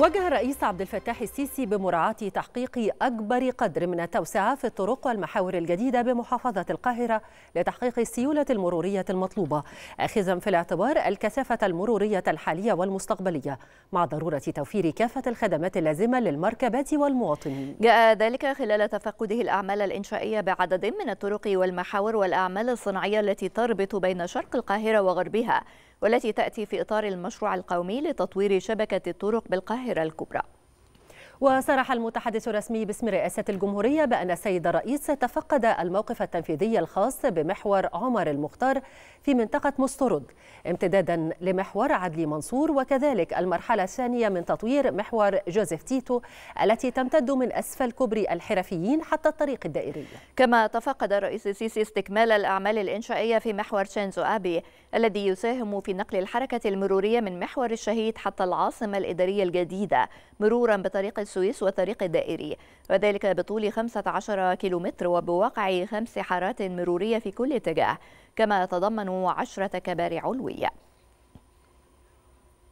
وجه الرئيس عبد الفتاح السيسي بمراعاة تحقيق أكبر قدر من التوسعة في الطرق والمحاور الجديدة بمحافظة القاهرة لتحقيق السيولة المرورية المطلوبة أخذا في الاعتبار الكثافة المرورية الحالية والمستقبلية مع ضرورة توفير كافة الخدمات اللازمة للمركبات والمواطنين جاء ذلك خلال تفقده الأعمال الإنشائية بعدد من الطرق والمحاور والأعمال الصناعية التي تربط بين شرق القاهرة وغربها والتي تأتي في إطار المشروع القومي لتطوير شبكة الطرق بالقاهرة الكبرى وصرح المتحدث الرسمي باسم رئاسة الجمهورية بأن السيد الرئيس تفقد الموقف التنفيذي الخاص بمحور عمر المختار في منطقة مسترد امتدادا لمحور عدلي منصور وكذلك المرحلة الثانية من تطوير محور جوزيف تيتو التي تمتد من أسفل كوبري الحرفيين حتى الطريق الدائري كما تفقد الرئيس السيسي استكمال الأعمال الإنشائية في محور شينزو أبي الذي يساهم في نقل الحركة المرورية من محور الشهيد حتى العاصمة الإدارية الجديدة مرورا بطريق السويس والطريق الدائري وذلك بطول 15 كيلومتر وبواقع خمس حارات مرورية في كل اتجاه كما تضمن عشرة كبار علوية